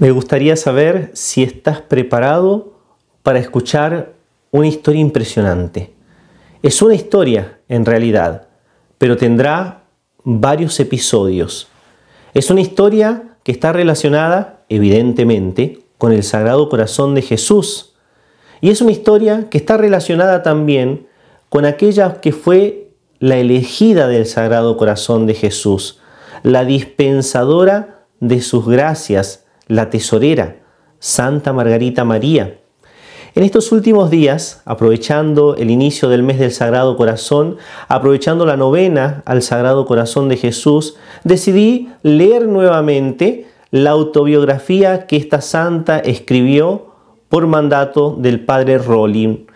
Me gustaría saber si estás preparado para escuchar una historia impresionante. Es una historia, en realidad, pero tendrá varios episodios. Es una historia que está relacionada, evidentemente, con el Sagrado Corazón de Jesús. Y es una historia que está relacionada también con aquella que fue la elegida del Sagrado Corazón de Jesús, la dispensadora de sus gracias, la tesorera, Santa Margarita María. En estos últimos días, aprovechando el inicio del mes del Sagrado Corazón, aprovechando la novena al Sagrado Corazón de Jesús, decidí leer nuevamente la autobiografía que esta santa escribió por mandato del padre Rolín.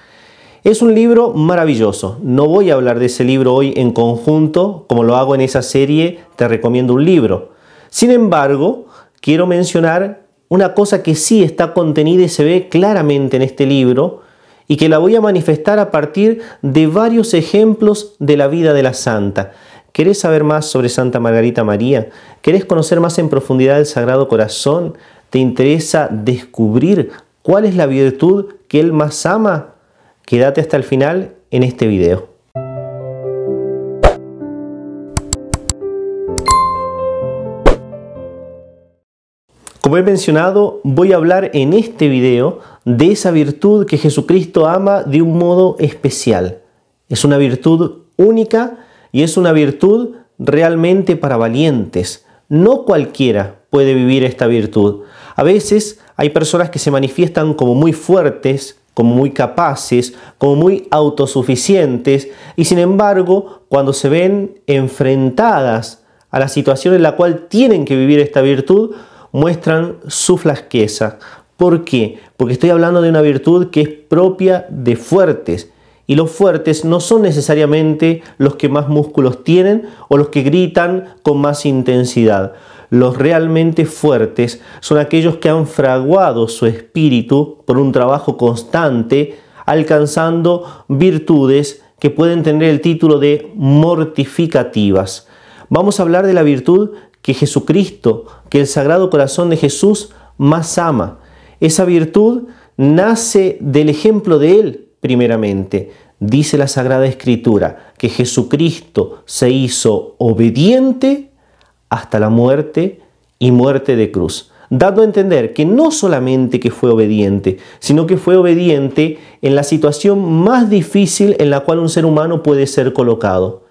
Es un libro maravilloso. No voy a hablar de ese libro hoy en conjunto, como lo hago en esa serie, te recomiendo un libro. Sin embargo, quiero mencionar una cosa que sí está contenida y se ve claramente en este libro y que la voy a manifestar a partir de varios ejemplos de la vida de la santa. ¿Querés saber más sobre Santa Margarita María? ¿Querés conocer más en profundidad el Sagrado Corazón? ¿Te interesa descubrir cuál es la virtud que él más ama? Quédate hasta el final en este video. he mencionado, voy a hablar en este video de esa virtud que Jesucristo ama de un modo especial. Es una virtud única y es una virtud realmente para valientes. No cualquiera puede vivir esta virtud. A veces hay personas que se manifiestan como muy fuertes, como muy capaces, como muy autosuficientes y sin embargo cuando se ven enfrentadas a la situación en la cual tienen que vivir esta virtud, muestran su flasqueza. ¿Por qué? Porque estoy hablando de una virtud que es propia de fuertes. Y los fuertes no son necesariamente los que más músculos tienen o los que gritan con más intensidad. Los realmente fuertes son aquellos que han fraguado su espíritu por un trabajo constante, alcanzando virtudes que pueden tener el título de mortificativas. Vamos a hablar de la virtud que Jesucristo, que el Sagrado Corazón de Jesús más ama. Esa virtud nace del ejemplo de Él primeramente. Dice la Sagrada Escritura que Jesucristo se hizo obediente hasta la muerte y muerte de cruz, dando a entender que no solamente que fue obediente, sino que fue obediente en la situación más difícil en la cual un ser humano puede ser colocado.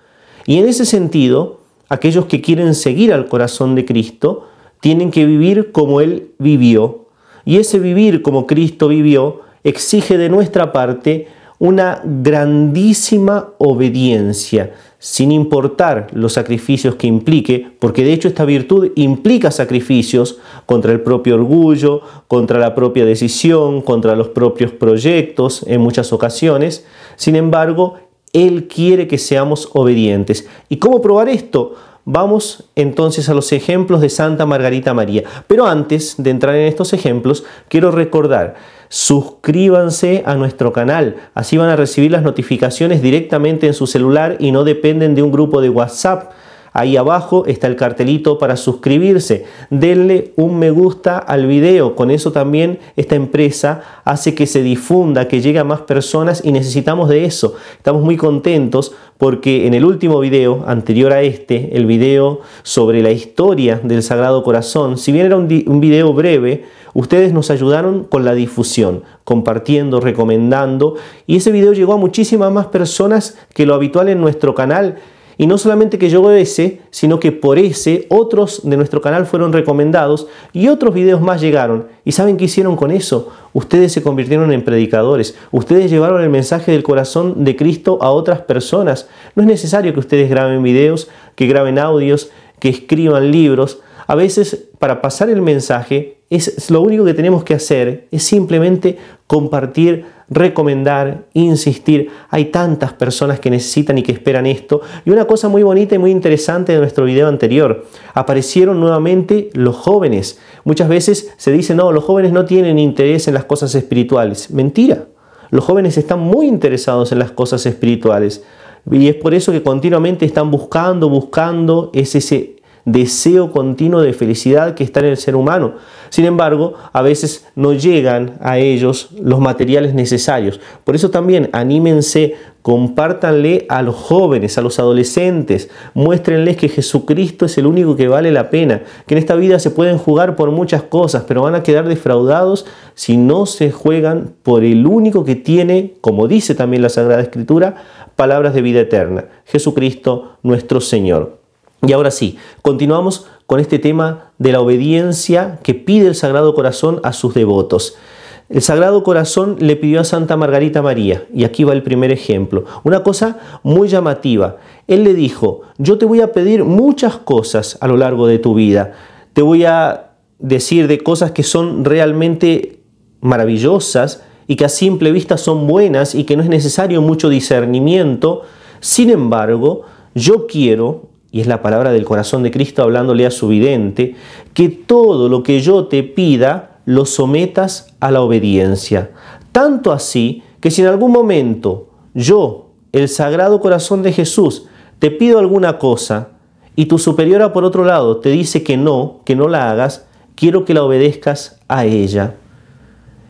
Y en ese sentido, aquellos que quieren seguir al corazón de Cristo tienen que vivir como Él vivió. Y ese vivir como Cristo vivió exige de nuestra parte una grandísima obediencia, sin importar los sacrificios que implique, porque de hecho esta virtud implica sacrificios contra el propio orgullo, contra la propia decisión, contra los propios proyectos en muchas ocasiones. Sin embargo, él quiere que seamos obedientes. ¿Y cómo probar esto? Vamos entonces a los ejemplos de Santa Margarita María. Pero antes de entrar en estos ejemplos, quiero recordar, suscríbanse a nuestro canal, así van a recibir las notificaciones directamente en su celular y no dependen de un grupo de WhatsApp Ahí abajo está el cartelito para suscribirse. Denle un me gusta al video. Con eso también esta empresa hace que se difunda, que llegue a más personas y necesitamos de eso. Estamos muy contentos porque en el último video anterior a este, el video sobre la historia del Sagrado Corazón, si bien era un, video breve, ustedes nos ayudaron con la difusión, compartiendo, recomendando y ese video llegó a muchísimas más personas que lo habitual en nuestro canal y no solamente que yo llegó ese, sino que por ese otros de nuestro canal fueron recomendados y otros videos más llegaron. ¿Y saben qué hicieron con eso? Ustedes se convirtieron en predicadores, ustedes llevaron el mensaje del corazón de Cristo a otras personas. No es necesario que ustedes graben videos, que graben audios, que escriban libros. A veces para pasar el mensaje es lo único que tenemos que hacer es simplemente compartir recomendar, insistir. Hay tantas personas que necesitan y que esperan esto. Y una cosa muy bonita y muy interesante de nuestro video anterior, aparecieron nuevamente los jóvenes. Muchas veces se dice, no, los jóvenes no tienen interés en las cosas espirituales. Mentira. Los jóvenes están muy interesados en las cosas espirituales. Y es por eso que continuamente están buscando, buscando, ese ese deseo continuo de felicidad que está en el ser humano. Sin embargo, a veces no llegan a ellos los materiales necesarios. Por eso también anímense, compártanle a los jóvenes, a los adolescentes, muéstrenles que Jesucristo es el único que vale la pena, que en esta vida se pueden jugar por muchas cosas, pero van a quedar defraudados si no se juegan por el único que tiene, como dice también la Sagrada Escritura, palabras de vida eterna, Jesucristo nuestro Señor. Y ahora sí, continuamos con este tema de la obediencia que pide el Sagrado Corazón a sus devotos. El Sagrado Corazón le pidió a Santa Margarita María, y aquí va el primer ejemplo, una cosa muy llamativa. Él le dijo, yo te voy a pedir muchas cosas a lo largo de tu vida, te voy a decir de cosas que son realmente maravillosas y que a simple vista son buenas y que no es necesario mucho discernimiento. Sin embargo, yo quiero y es la palabra del corazón de Cristo hablándole a su vidente, que todo lo que yo te pida lo sometas a la obediencia. Tanto así que si en algún momento yo, el sagrado corazón de Jesús, te pido alguna cosa y tu superiora por otro lado te dice que no, que no la hagas, quiero que la obedezcas a ella.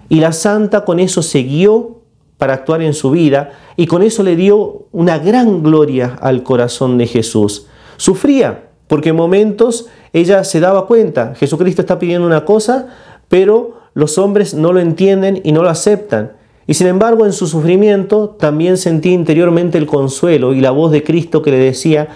Y la santa con eso siguió para actuar en su vida y con eso le dio una gran gloria al corazón de Jesús. Sufría, porque en momentos ella se daba cuenta, Jesucristo está pidiendo una cosa, pero los hombres no lo entienden y no lo aceptan. Y sin embargo, en su sufrimiento también sentí interiormente el consuelo y la voz de Cristo que le decía,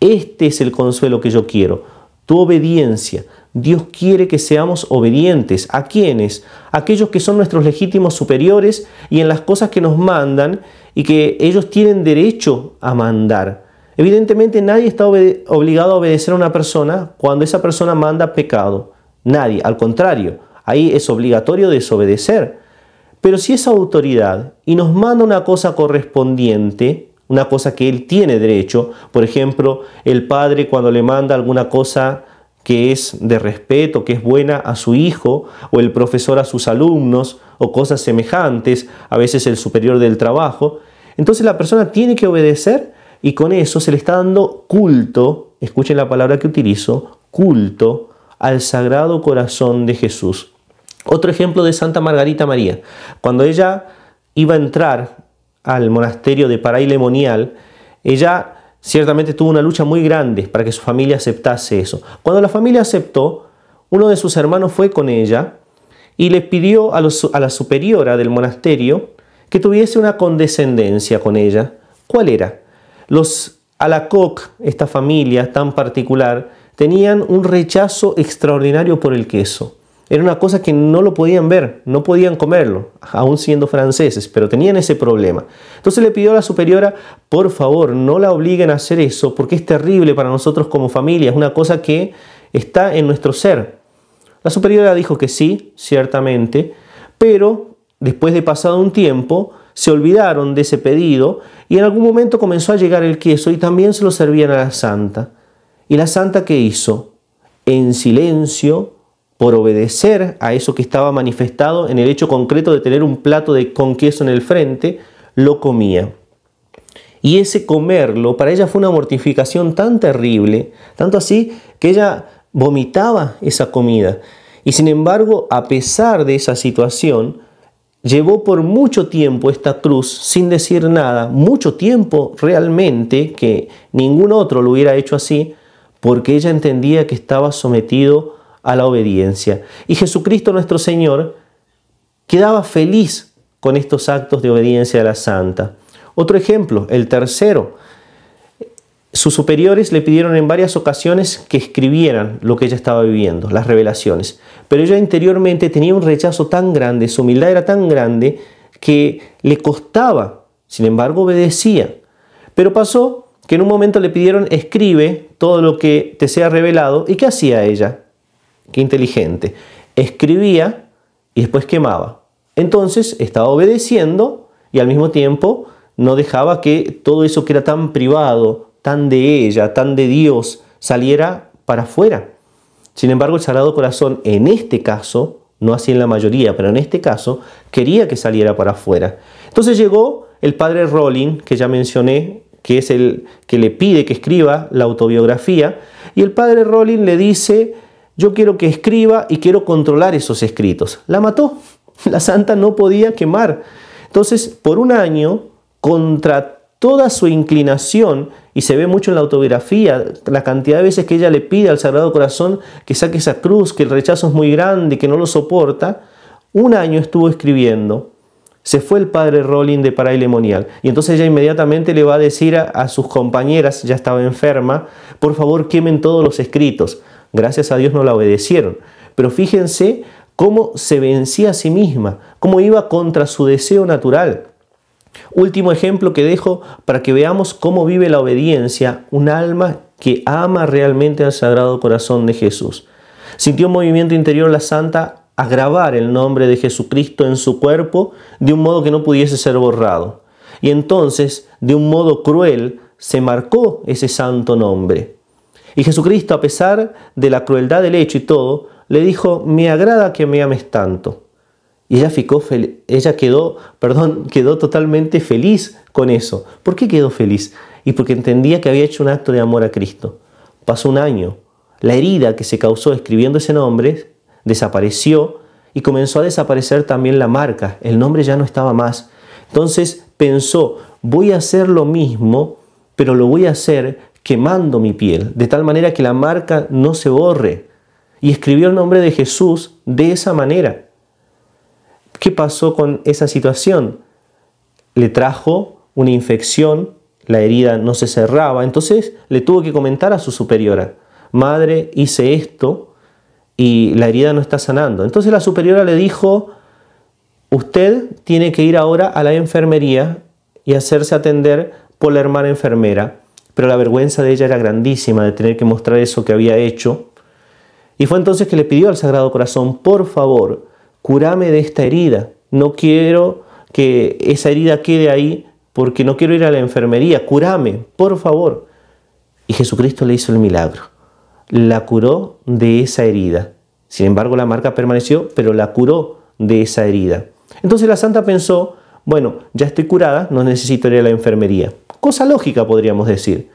este es el consuelo que yo quiero, tu obediencia. Dios quiere que seamos obedientes. ¿A quiénes? Aquellos que son nuestros legítimos superiores y en las cosas que nos mandan y que ellos tienen derecho a mandar. Evidentemente nadie está obligado a obedecer a una persona cuando esa persona manda pecado. Nadie, al contrario, ahí es obligatorio desobedecer. Pero si esa autoridad y nos manda una cosa correspondiente, una cosa que él tiene derecho, por ejemplo, el padre cuando le manda alguna cosa que es de respeto, que es buena a su hijo, o el profesor a sus alumnos, o cosas semejantes, a veces el superior del trabajo, entonces la persona tiene que obedecer y con eso se le está dando culto, escuchen la palabra que utilizo, culto al Sagrado Corazón de Jesús. Otro ejemplo de Santa Margarita María. Cuando ella iba a entrar al monasterio de parailemonial ella ciertamente tuvo una lucha muy grande para que su familia aceptase eso. Cuando la familia aceptó, uno de sus hermanos fue con ella y le pidió a, a la superiora del monasterio que tuviese una condescendencia con ella. ¿Cuál era? Los Alacoc, esta familia tan particular, tenían un rechazo extraordinario por el queso. Era una cosa que no lo podían ver, no podían comerlo, aún siendo franceses, pero tenían ese problema. Entonces le pidió a la superiora, por favor, no la obliguen a hacer eso, porque es terrible para nosotros como familia, es una cosa que está en nuestro ser. La superiora dijo que sí, ciertamente, pero después de pasado un tiempo, se olvidaron de ese pedido y en algún momento comenzó a llegar el queso y también se lo servían a la santa. ¿Y la santa qué hizo? En silencio, por obedecer a eso que estaba manifestado en el hecho concreto de tener un plato de, con queso en el frente, lo comía. Y ese comerlo para ella fue una mortificación tan terrible, tanto así que ella vomitaba esa comida. Y sin embargo, a pesar de esa situación, llevó por mucho tiempo esta cruz sin decir nada, mucho tiempo realmente que ningún otro lo hubiera hecho así, porque ella entendía que estaba sometido a la obediencia. Y Jesucristo nuestro Señor quedaba feliz con estos actos de obediencia a la santa. Otro ejemplo, el tercero, sus superiores le pidieron en varias ocasiones que escribieran lo que ella estaba viviendo, las revelaciones, pero ella interiormente tenía un rechazo tan grande, su humildad era tan grande, que le costaba, sin embargo obedecía. Pero pasó que en un momento le pidieron escribe todo lo que te sea revelado, ¿y qué hacía ella? Qué inteligente. Escribía y después quemaba. Entonces estaba obedeciendo y al mismo tiempo no dejaba que todo eso que era tan privado, tan de ella, tan de Dios, saliera para afuera. Sin embargo, el Sagrado Corazón en este caso, no así en la mayoría, pero en este caso, quería que saliera para afuera. Entonces llegó el padre Rowling, que ya mencioné, que es el que le pide que escriba la autobiografía, y el padre Rowling le dice, yo quiero que escriba y quiero controlar esos escritos. La mató, la santa no podía quemar. Entonces, por un año, contra toda su inclinación, y se ve mucho en la autobiografía, la cantidad de veces que ella le pide al Sagrado Corazón que saque esa cruz, que el rechazo es muy grande, que no lo soporta. Un año estuvo escribiendo. Se fue el padre Rowling de Parailemonial. Y entonces ella inmediatamente le va a decir a sus compañeras, ya estaba enferma, por favor quemen todos los escritos. Gracias a Dios no la obedecieron. Pero fíjense cómo se vencía a sí misma, cómo iba contra su deseo natural. Último ejemplo que dejo para que veamos cómo vive la obediencia un alma que ama realmente al Sagrado Corazón de Jesús. Sintió un movimiento interior la santa a grabar el nombre de Jesucristo en su cuerpo de un modo que no pudiese ser borrado. Y entonces, de un modo cruel, se marcó ese santo nombre. Y Jesucristo, a pesar de la crueldad del hecho y todo, le dijo, me agrada que me ames tanto. Y ella, quedó, quedó totalmente feliz con eso. ¿Por qué quedó feliz? Y porque entendía que había hecho un acto de amor a Cristo. Pasó un año. La herida que se causó escribiendo ese nombre desapareció y comenzó a desaparecer también la marca. El nombre ya no estaba más. Entonces pensó, voy a hacer lo mismo, pero lo voy a hacer quemando mi piel, de tal manera que la marca no se borre. Y escribió el nombre de Jesús de esa manera. ¿Qué pasó con esa situación? Le trajo una infección, la herida no se cerraba, entonces le tuvo que comentar a su superiora, madre, hice esto y la herida no está sanando. Entonces la superiora le dijo, usted tiene que ir ahora a la enfermería y hacerse atender por la hermana enfermera. Pero la vergüenza de ella era grandísima de tener que mostrar eso que había hecho. Y fue entonces que le pidió al Sagrado Corazón, por favor, curame de esta herida. No quiero que esa herida quede ahí porque no quiero ir a la enfermería, curame, por favor. Y Jesucristo le hizo el milagro. La curó de esa herida. Sin embargo, la marca permaneció, pero la curó de esa herida. Entonces la santa pensó, bueno, ya estoy curada, no necesito ir a la enfermería. Cosa lógica, podríamos decir.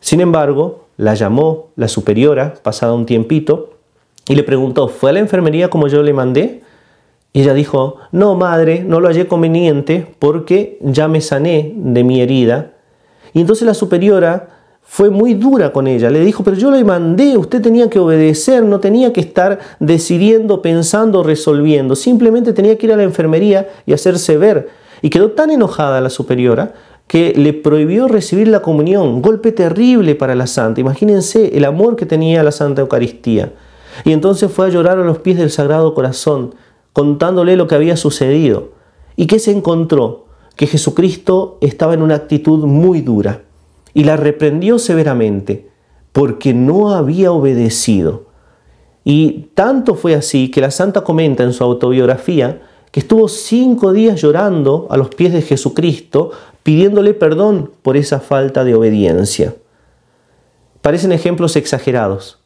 Sin embargo, la llamó la superiora, pasada un tiempito, y le preguntó, ¿fue a la enfermería como yo le mandé? Y ella dijo, no, madre, no lo hallé conveniente porque ya me sané de mi herida. Y entonces la superiora fue muy dura con ella. Le dijo, pero yo le mandé, usted tenía que obedecer, no tenía que estar decidiendo, pensando, resolviendo. Simplemente tenía que ir a la enfermería y hacerse ver. Y quedó tan enojada la superiora que le prohibió recibir la comunión. golpe terrible para la santa. Imagínense el amor que tenía la Santa Eucaristía. Y entonces fue a llorar a los pies del Sagrado Corazón contándole lo que había sucedido. ¿Y que se encontró? Que Jesucristo estaba en una actitud muy dura y la reprendió severamente porque no había obedecido. Y tanto fue así que la santa comenta en su autobiografía que estuvo cinco días llorando a los pies de Jesucristo pidiéndole perdón por esa falta de obediencia. Parecen ejemplos exagerados,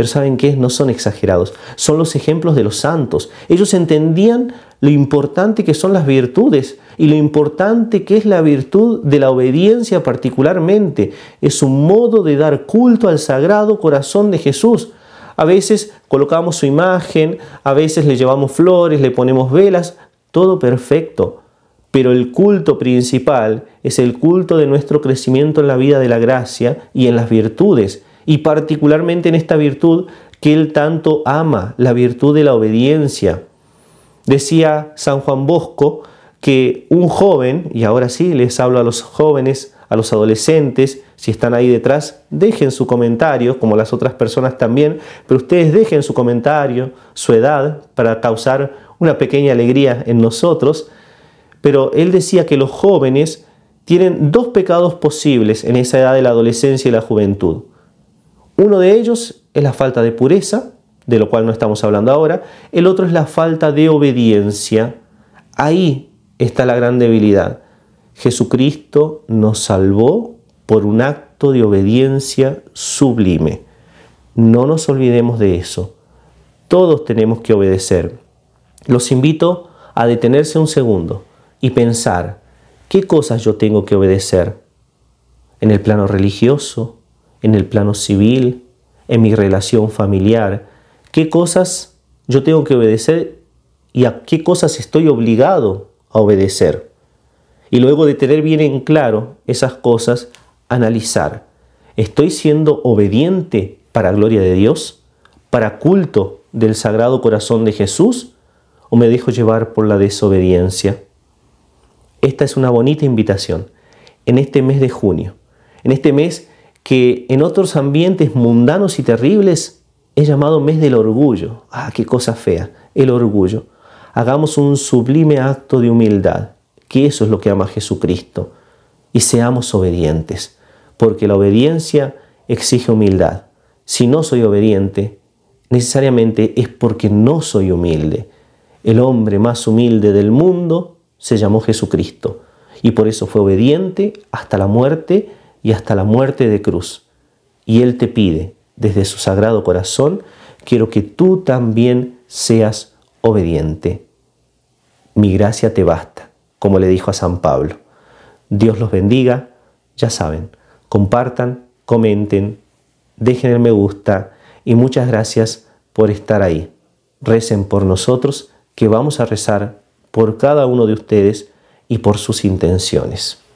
pero ¿saben qué? No son exagerados, son los ejemplos de los santos. Ellos entendían lo importante que son las virtudes y lo importante que es la virtud de la obediencia particularmente. Es un modo de dar culto al sagrado corazón de Jesús. A veces colocamos su imagen, a veces le llevamos flores, le ponemos velas, todo perfecto. Pero el culto principal es el culto de nuestro crecimiento en la vida de la gracia y en las virtudes y particularmente en esta virtud que él tanto ama, la virtud de la obediencia. Decía San Juan Bosco que un joven, y ahora sí les hablo a los jóvenes, a los adolescentes, si están ahí detrás, dejen su comentario, como las otras personas también, pero ustedes dejen su comentario, su edad, para causar una pequeña alegría en nosotros. Pero él decía que los jóvenes tienen dos pecados posibles en esa edad de la adolescencia y la juventud. Uno de ellos es la falta de pureza, de lo cual no estamos hablando ahora. El otro es la falta de obediencia. Ahí está la gran debilidad. Jesucristo nos salvó por un acto de obediencia sublime. No nos olvidemos de eso. Todos tenemos que obedecer. Los invito a detenerse un segundo y pensar, ¿qué cosas yo tengo que obedecer? En el plano religioso, en el plano civil, en mi relación familiar, qué cosas yo tengo que obedecer y a qué cosas estoy obligado a obedecer. Y luego de tener bien en claro esas cosas, analizar. ¿Estoy siendo obediente para gloria de Dios? ¿Para culto del Sagrado Corazón de Jesús? ¿O me dejo llevar por la desobediencia? Esta es una bonita invitación en este mes de junio, en este mes que en otros ambientes mundanos y terribles es llamado mes del orgullo. Ah, qué cosa fea, el orgullo. Hagamos un sublime acto de humildad, que eso es lo que ama Jesucristo, y seamos obedientes, porque la obediencia exige humildad. Si no soy obediente, necesariamente es porque no soy humilde. El hombre más humilde del mundo se llamó Jesucristo, y por eso fue obediente hasta la muerte, y hasta la muerte de cruz. Y Él te pide, desde su sagrado corazón, quiero que tú también seas obediente. Mi gracia te basta, como le dijo a San Pablo. Dios los bendiga, ya saben, compartan, comenten, dejen el me gusta y muchas gracias por estar ahí. Recen por nosotros que vamos a rezar por cada uno de ustedes y por sus intenciones.